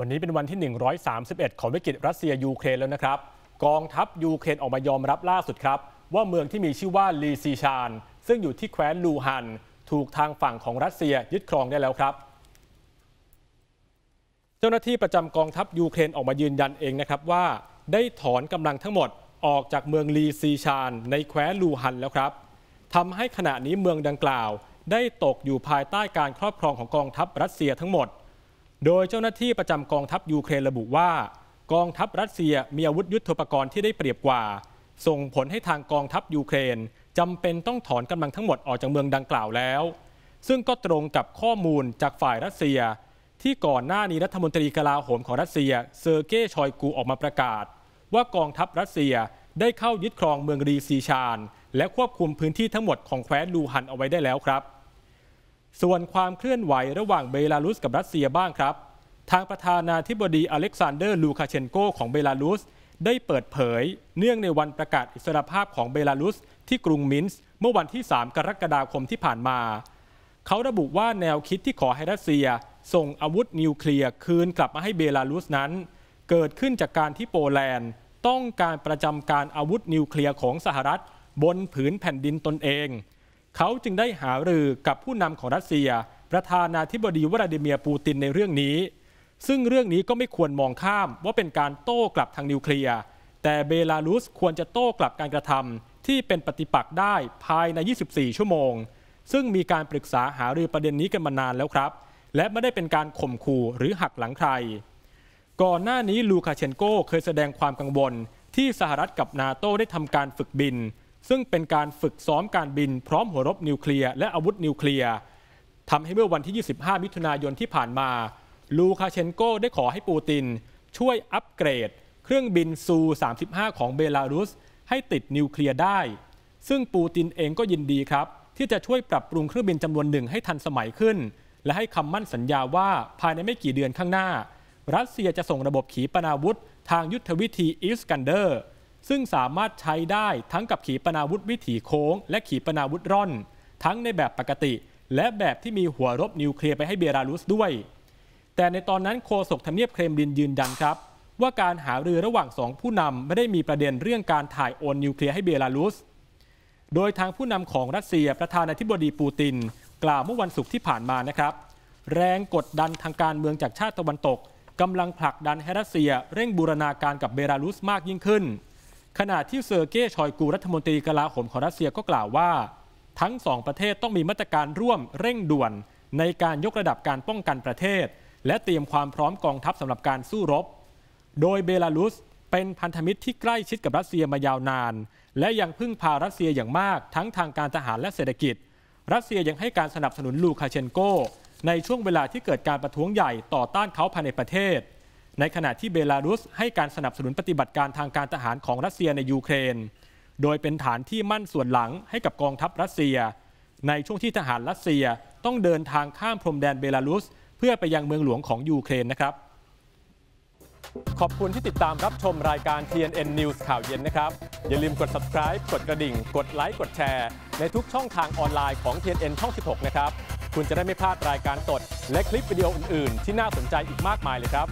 วันนี้เป็นวันที่ 131 ของวิกฤตรัสเซียยูเครนแล้วนะครับ กองทัพยูเครนออกมายอมรับล่าสุดครับ ว่าเมืองที่มีชื่อว่าลีซีชานซึ่งอยู่ที่แคว้นลูฮัน ถูกทางฝั่งของรัสเซียยึดครองได้แล้วครับ เจ้าหน้าที่ประจำกองทัพยูเครนออกมายืนยันเองนะครับว่า ได้ถอนกำลังทั้งหมดออกจากเมืองลีซีชานในแคว้นลูฮันแล้วครับทำให้ขณะนี้เมืองดังกล่าว ได้ตกอยู่ภายใต้การครอบครองของกองทัพรัสเซียทั้งหมดโดยเจ้าหน้าที่ประจำกองทัพยูเครนระบุว่า กองทัพรัสเซียมีอาวุธยุโทโธปกรณ์ที่ได้เปรียบกว่า ส่งผลให้ทางกองทัพยูเครนจำเป็นต้องถอนกำลังทั้งหมดออกจากเมืองดังกล่าวแล้ว ซึ่งก็ตรงกับข้อมูลจากฝ่ายรัสเซีย ที่ก่อนหน้านี้รัฐมนตรีกลาโหมของรัสเซีย เซอร์เก้ชอยกูออกมาประกาศ ว่ากองทัพรัสเซียได้เข้ายึดครองเมืองรีซีชานและควบคุมพื้นที่ทั้งหมดของแคว้นลูฮันเอาไว้ได้แล้วครับส่วนความเคลื่อนไหวระหว่างเบลารุสกับรัสเซียบ้างครับ ทางประธานาธิบดีอเล็กซานเดอร์ลูคาเชนโกของเบลารุส ได้เปิดเผย เนื่องในวันประกาศอิสรภาพของเบลารุส ที่กรุงมินส์เมื่อวันที่ 3 กรกฎาคมที่ผ่านมา เขาระบุว่าแนวคิดที่ขอให้รัสเซีย ส่งอาวุธนิวเคลียร์คืนกลับมาให้เบลารุสนั้น เกิดขึ้นจากการที่โปแลนด์ต้องการประจำการอาวุธนิวเคลียร์ของสหรัฐ บนผืนแผ่นดินตนเองเขาจึงได้หารือกับผู้นำของรัสเซีย ประธานาธิบดีวลาดิเมียร์ปูติน ในเรื่องนี้ ซึ่งเรื่องนี้ก็ไม่ควรมองข้ามว่าเป็นการโต้กลับทางนิวเคลียร์แต่เบลารุสควรจะโต้กลับการกระทำที่เป็นปฏิปักษ์ได้ภายใน 24 ชั่วโมง ซึ่งมีการปรึกษาหารือประเด็นนี้กันมานานแล้วครับ และไม่ได้เป็นการข่มขู่หรือหักหลังใคร ก่อนหน้านี้ลูคาเชนโกเคยแสดงความกังวล ที่สหรัฐกับนาโตได้ทำการฝึกบินซึ่งเป็นการฝึกซ้อมการบินพร้อมหัวรบนิวเคลียร์และอาวุธนิวเคลียร์ทำให้เมื่อวันที่ 25 มิถุนายนที่ผ่านมา ลูคาเชนโกได้ขอให้ปูติน ช่วยอัปเกรด เครื่องบินซู35ของเบลารุสให้ติดนิวเคลียร์ได้ ซึ่งปูตินเองก็ยินดีครับ ที่จะช่วยปรับปรุงเครื่องบินจำนวนหนึ่งให้ทันสมัยขึ้น และให้คำมั่นสัญญาว่าภายในไม่กี่เดือนข้างหน้า รัสเซียจะส่งระบบขีปนาวุธทางยุทธวิธีอิสกันเดอร์ซึ่งสามารถใช้ได้ทั้งกับขีปนาวุธวิถีโค้งและขีปนาวุธร่อน ทั้งในแบบปกติ และแบบที่มีหัวรบนิวเคลียร์ไปให้เบลารุสด้วย แต่ในตอนนั้นโคศกทำเนียบเครมลินยืนยันครับ ว่าการหารือระหว่างสองผู้นำไม่ได้มีประเด็นเรื่องการถ่ายโอนนิวเคลียร์ให้เบลารุส โดยทางผู้นำของรัสเซียประธานาธิบดีปูตินกล่าวเมื่อวันศุกร์ที่ผ่านมานะครับ แรงกดดันทางการเมืองจากชาติตะวันตกกำลังผลักดันให้รัสเซีย เร่งบูรณาการกับเบลารุสมากยิ่งขึ้นขณะที่เซอร์เก้ชอยกูรัฐมนตรีกลาโหมของรัสเซียก็กล่าวว่า ทั้งสองประเทศต้องมีมาตรการร่วมเร่งด่วนในการยกระดับการป้องกันประเทศ และเตรียมความพร้อมกองทัพสำหรับการสู้รบโดยเบลารุสเป็นพันธมิตรที่ใกล้ชิดกับรัสเซียมายาวนาน และยังพึ่งพารัสเซียอย่างมากทั้งทางการทหารและเศรษฐกิจ รัสเซียยังให้การสนับสนุนลูคาเชนโก ในช่วงเวลาที่เกิดการประท้วงใหญ่ต่อต้านเขาภายในประเทศในขณะที่เบลารุสให้การสนับสนุนปฏิบัติการทางการทหารของรัสเซียในยูเครน โดยเป็นฐานที่มั่นส่วนหลังให้กับกองทัพรัสเซีย ในช่วงที่ทหารรัสเซียต้องเดินทางข้ามพรมแดนเบลารุสเพื่อไปยังเมืองหลวงของยูเครนนะครับ ขอบคุณที่ติดตามรับชมรายการ TNN News ข่าวเย็นนะครับ อย่าลืมกด subscribe กดกระดิ่ง กดไลค์ กดแชร์ในทุกช่องทางออนไลน์ของ TNN ช่อง16นะครับ คุณจะได้ไม่พลาดรายการสดและคลิปวิดีโออื่น ๆ ที่น่าสนใจอีกมากมายเลยครับ